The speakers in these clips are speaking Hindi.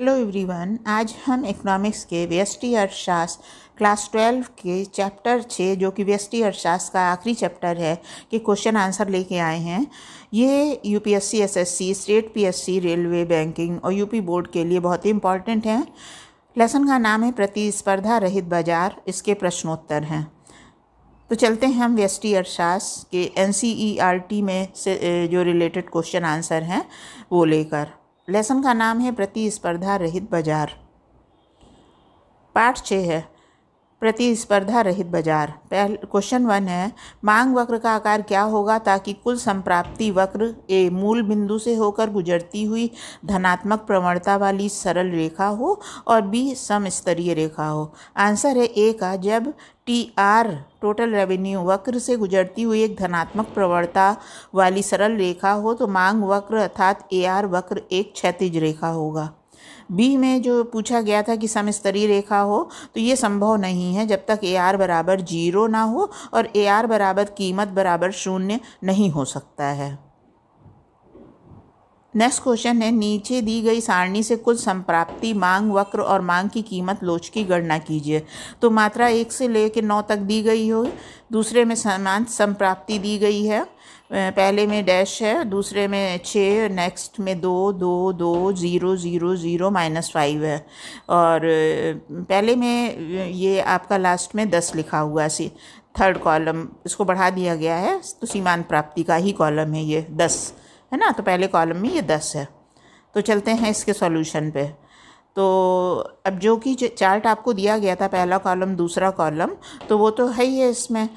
हेलो एवरीवन आज हम इकोनॉमिक्स के व्यस्टि अर्थशास्त्र क्लास ट्वेल्व के चैप्टर छः जो कि व्यस्टि अर्थशास्त्र का आखिरी चैप्टर है के क्वेश्चन आंसर लेके आए हैं ये UPSC SSC state PSC railway banking और यूपी बोर्ड के लिए बहुत ही इंपॉर्टेंट हैं लेसन का नाम है प्रतिस्पर्धा रहित बाजार इसके प्रश्नोत्तर हैं तो चलते हैं हम व्यस्टि अर्थशास्त्र के एन e में से जो रिलेटेड क्वेश्चन आंसर हैं वो लेकर लेसन का नाम है प्रतिस्पर्धा रहित बाजार पाठ छः है प्रतिस्पर्धा रहित बाजार पहल क्वेश्चन वन है मांग वक्र का आकार क्या होगा ताकि कुल संप्राप्ति वक्र ए मूल बिंदु से होकर गुजरती हुई धनात्मक प्रवणता वाली सरल रेखा हो और बी समस्तरीय रेखा हो आंसर है ए का जब टी आर टोटल रेवेन्यू वक्र से गुजरती हुई एक धनात्मक प्रवणता वाली सरल रेखा हो तो मांग वक्र अर्थात ए आर वक्र एक क्षतिज रेखा होगा बी में जो पूछा गया था कि समस्तरी रेखा हो तो ये संभव नहीं है जब तक ए आर बराबर जीरो ना हो और ए आर बराबर कीमत बराबर शून्य नहीं हो सकता है नेक्स्ट क्वेश्चन है नीचे दी गई सारणी से कुल संप्राप्ति मांग वक्र और मांग की कीमत लोच की गणना कीजिए तो मात्रा एक से लेकर नौ तक दी गई हो दूसरे में समान संप्राप्ति दी गई है पहले में डैश है दूसरे में छः नेक्स्ट में दो दो दो zero zero zero minus five है और पहले में ये आपका लास्ट में दस लिखा हुआ सी थर्ड कॉलम इसको बढ़ा दिया गया है तो सीमान प्राप्ति का ही कॉलम है ये दस है ना तो पहले कॉलम में ये दस है तो चलते हैं इसके सॉल्यूशन पे तो अब जो कि चार्ट आपको दिया गया था पहला कॉलम दूसरा कॉलम तो वो तो है ही है इसमें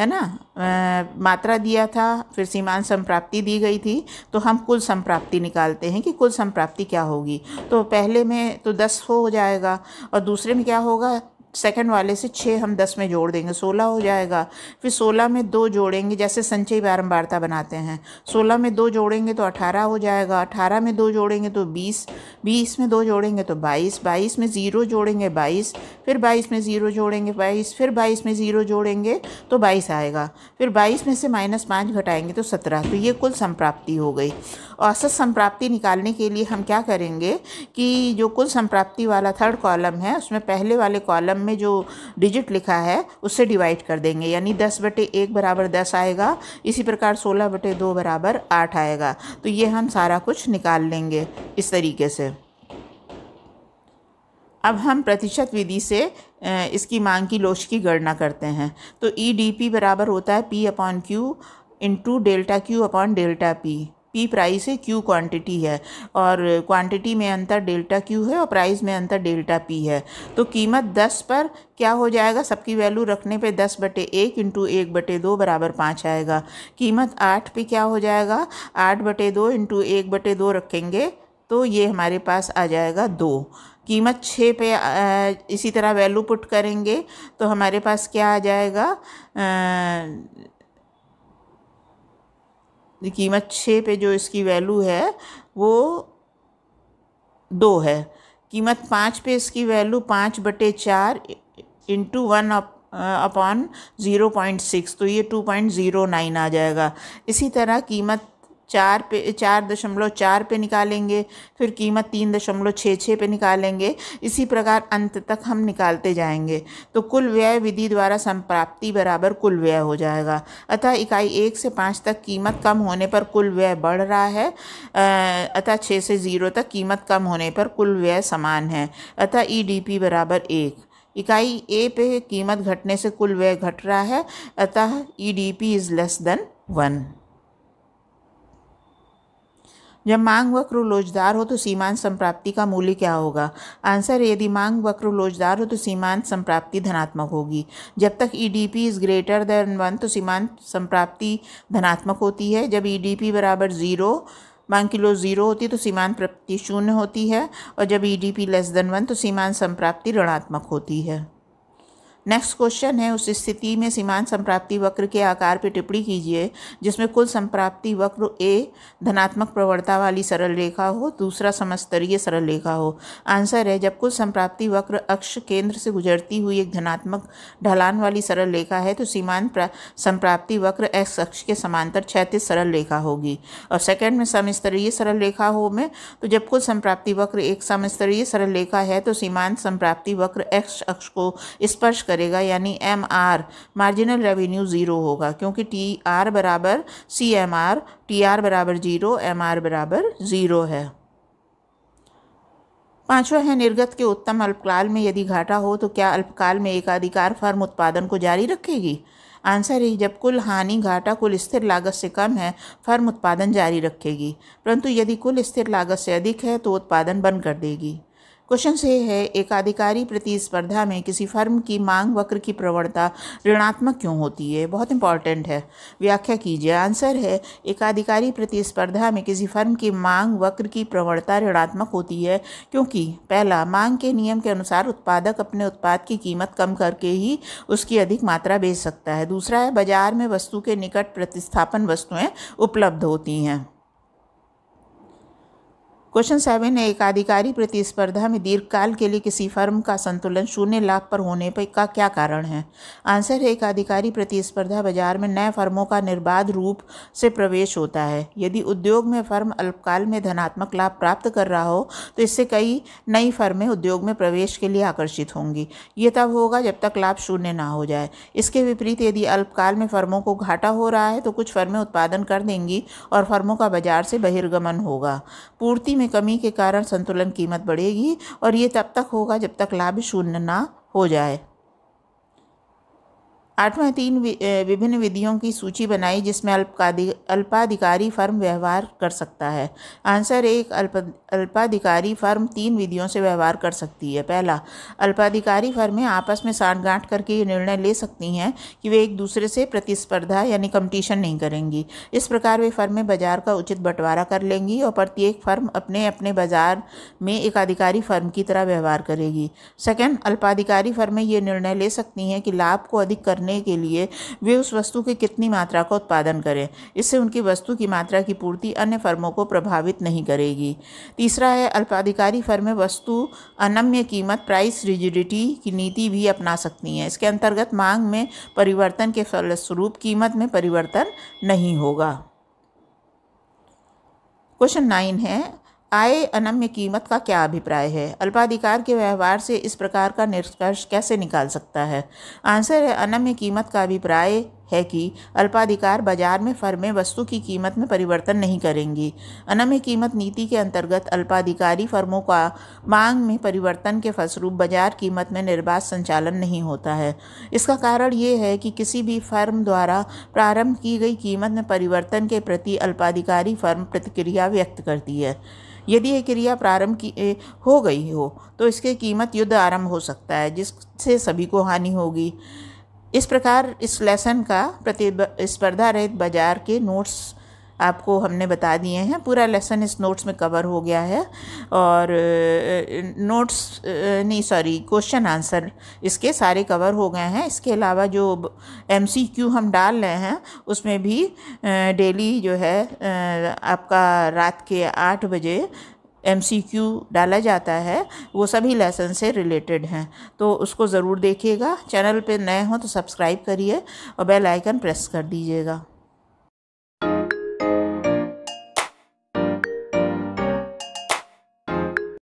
है ना आ, मात्रा दिया था फिर सीमान संप्राप्ति दी गई थी तो हम कुल संप्राप्ति निकालते हैं कि कुल संप्राप्ति क्या होगी तो पहले में तो दस हो जाएगा और दूसरे में क्या होगा सेकंड वाले से छः हम दस में जोड़ देंगे सोलह हो जाएगा फिर सोलह में दो जोड़ेंगे जैसे संचय बारंबारता बनाते हैं सोलह में दो जोड़ेंगे तो अठारह हो जाएगा अठारह में दो जोड़ेंगे तो बीस बीस में दो जोड़ेंगे तो बाईस बाईस में ज़ीरो जोड़ेंगे बाईस फिर बाईस में ज़ीरो जोड़ेंगे बाईस फिर बाईस में ज़ीरो जोड़ेंगे तो बाईस आएगा फिर बाईस में से माइनस पाँच घटाएंगे तो सत्रह तो ये कुल संप्राप्ति हो गई औसत संप्राप्ति निकालने के लिए हम क्या करेंगे कि जो कुल संप्राप्ति वाला थर्ड कॉलम है उसमें पहले वाले कॉलम में जो डिजिट लिखा है उससे डिवाइड कर देंगे यानी दस बटे एक बराबर दस आएगा इसी प्रकार सोलह बटे दो बराबर आठ आएगा तो ये हम सारा कुछ निकाल लेंगे इस तरीके से अब हम प्रतिशत विधि से इसकी मांग की लोच की गणना करते हैं तो ई डी पी बराबर होता है P upon Q into delta Q upon delta P P price है क्यू क्वांटिटी है और क्वांटिटी में अंतर डेल्टा क्यू है और प्राइस में अंतर डेल्टा पी है तो कीमत दस पर क्या हो जाएगा सबकी वैल्यू रखने पे दस बटे एक इंटू एक बटे दो बराबर पाँच आएगा कीमत आठ पे क्या हो जाएगा आठ बटे दो इंटू एक बटे दो रखेंगे तो ये हमारे पास आ जाएगा दो कीमत छः पे इसी तरह वैल्यू पुट करेंगे तो हमारे पास क्या आ जाएगा कीमत छः पे जो इसकी वैल्यू है वो दो है कीमत पाँच पे इसकी वैल्यू पाँच बटे चार into one upon zero point six तो ये टू पॉइंट ज़ीरो नाइन आ जाएगा इसी तरह कीमत चार पे चार दशमलव चार पे निकालेंगे फिर कीमत तीन दशमलव छः छः पे निकालेंगे इसी प्रकार अंत तक हम निकालते जाएंगे तो कुल व्यय विधि द्वारा संप्राप्ति बराबर कुल व्यय हो जाएगा अतः इकाई एक से पाँच तक कीमत कम होने पर कुल व्यय बढ़ रहा है अतः छः से ज़ीरो तक कीमत कम होने पर कुल व्यय समान है अतः ई डी पी बराबर एक इकाई ए पे कीमत घटने से कुल व्यय घट रहा है अतः E D P is less than one जब मांग वक्र लोचदार हो तो सीमांत संप्राप्ति का मूल्य क्या होगा आंसर यदि मांग वक्र लोचदार हो तो सीमांत संप्राप्ति धनात्मक होगी जब तक E D P is greater than one तो सीमांत संप्राप्ति धनात्मक होती है जब ई डी पी बराबर ज़ीरो मांग किलो ज़ीरो होती है तो सीमांत प्राप्ति शून्य होती है और जब E D P less than one तो सीमांत संप्राप्ति ऋणात्मक होती है नेक्स्ट क्वेश्चन है उस स्थिति में सीमांत संप्राप्ति वक्र के आकार पर टिप्पणी कीजिए जिसमें कुल संप्राप्ति वक्र ए धनात्मक प्रवणता वाली सरल रेखा हो दूसरा समस्तरीय सरल रेखा हो आंसर है जब कुल संप्राप्ति वक्र अक्ष केंद्र से गुजरती हुई एक धनात्मक ढलान वाली सरल रेखा है तो सीमांत संप्राप्ति वक्र एक्स अक्ष के समांतर क्षैतिज सरल रेखा होगी और सेकेंड में समस्तरीय सरल रेखा हो में तो जब कुल संप्राप्ति वक्र एक समस्तरीय सरल रेखा है तो सीमांत संप्राप्ति वक्र एक्स अक्ष को स्पर्श करेगा यानी M R marginal revenue zero होगा क्योंकि टी आर बराबर C M R T R बराबर जीरो एम आर बराबर ज़ीरो है पांचवा है निर्गत के उत्तम अल्पकाल में यदि घाटा हो तो क्या अल्पकाल में एकाधिकार फर्म उत्पादन को जारी रखेगी आंसर है जब कुल हानि घाटा कुल स्थिर लागत से कम है फर्म उत्पादन जारी रखेगी परंतु यदि कुल स्थिर लागत से अधिक है तो उत्पादन बंद कर देगी क्वेश्चन से है एकाधिकारी प्रतिस्पर्धा में किसी फर्म की मांग वक्र की प्रवणता ऋणात्मक क्यों होती है बहुत इंपॉर्टेंट है व्याख्या कीजिए आंसर है एकाधिकारी प्रतिस्पर्धा में किसी फर्म की मांग वक्र की प्रवणता ऋणात्मक होती है क्योंकि पहला मांग के नियम के अनुसार उत्पादक अपने उत्पाद की कीमत कम करके ही उसकी अधिक मात्रा बेच सकता है दूसरा है बाजार में वस्तु के निकट प्रतिस्थापन वस्तुएँ उपलब्ध होती हैं क्वेश्चन सेवन है एक आधिकारिक प्रतिस्पर्धा में दीर्घकाल के लिए किसी फर्म का संतुलन शून्य लाभ पर होने पर का क्या कारण है आंसर है एक आधिकारिक प्रतिस्पर्धा बाजार में नए फर्मों का निर्बाध रूप से प्रवेश होता है यदि उद्योग में फर्म अल्पकाल में धनात्मक लाभ प्राप्त कर रहा हो तो इससे कई नई फर्में उद्योग में प्रवेश के लिए आकर्षित होंगी ये तब होगा जब तक लाभ शून्य ना हो जाए इसके विपरीत यदि अल्पकाल में फर्मों को घाटा हो रहा है तो कुछ फर्में उत्पादन कर देंगी और फर्मों का बाजार से बहिर्गमन होगा पूर्ति में कमी के कारण संतुलन कीमत बढ़ेगी और ये तब तक होगा जब तक लाभ शून्य ना हो जाए आठवां तीन विभिन्न विधियों की सूची बनाई जिसमें अल्पकाधि अल्पाधिकारी फर्म व्यवहार कर सकता है आंसर एक अल्प अल्पाधिकारी फर्म तीन विधियों से व्यवहार कर सकती है पहला अल्पाधिकारी फर्में आपस में गांठ करके ये निर्णय ले सकती हैं कि वे एक दूसरे से प्रतिस्पर्धा यानी कंपटीशन नहीं करेंगी इस प्रकार वे फर्में बाजार का उचित बंटवारा कर लेंगी और प्रत्येक फर्म अपने अपने बाजार में एक अधिकारी फर्म की तरह व्यवहार करेगी सेकेंड अल्पाधिकारी फर्में ये निर्णय ले सकती हैं कि लाभ को अधिक करने के लिए वे उस वस्तु की कितनी मात्रा का उत्पादन करें इससे उनकी वस्तु की मात्रा की पूर्ति अन्य फर्मों को प्रभावित नहीं करेगी तीसरा है अल्पाधिकारी फर्में वस्तु अनम्य कीमत प्राइस रिजिडिटी की नीति भी अपना सकती हैं इसके अंतर्गत मांग में परिवर्तन के फलस्वरूप कीमत में परिवर्तन नहीं होगा क्वेश्चन नाइन है आय अनम्य कीमत का क्या अभिप्राय है अल्पाधिकार के व्यवहार से इस प्रकार का निष्कर्ष कैसे निकाल सकता है आंसर है अनम्य कीमत का अभिप्राय है कि अल्पाधिकार बाजार में फर्में वस्तु की कीमत में परिवर्तन नहीं करेंगी अनम्य कीमत नीति के अंतर्गत अल्पाधिकारी फर्मों का मांग में परिवर्तन के फलस्वरूप बाजार कीमत में निर्बाध संचालन नहीं होता है इसका कारण ये है कि किसी भी फर्म द्वारा प्रारंभ की गई कीमत में परिवर्तन के प्रति अल्पाधिकारी फर्म प्रतिक्रिया व्यक्त करती है यदि ये क्रिया प्रारंभ की हो गई हो तो इसके कीमत युद्ध आरंभ हो सकता है जिससे सभी को हानि होगी इस प्रकार इस लेसन का प्रतिस्पर्धा रहित बाजार के नोट्स आपको हमने बता दिए हैं पूरा लेसन इस नोट्स में कवर हो गया है और नोट्स नहीं सॉरी क्वेश्चन आंसर इसके सारे कवर हो गए हैं इसके अलावा जो एम हम डाल रहे हैं उसमें भी डेली जो है आपका रात के आठ बजे एम डाला जाता है वो सभी लेसन से रिलेटेड हैं तो उसको ज़रूर देखिएगा चैनल पे नए हों तो सब्सक्राइब करिए और बेल आइकन प्रेस कर दीजिएगा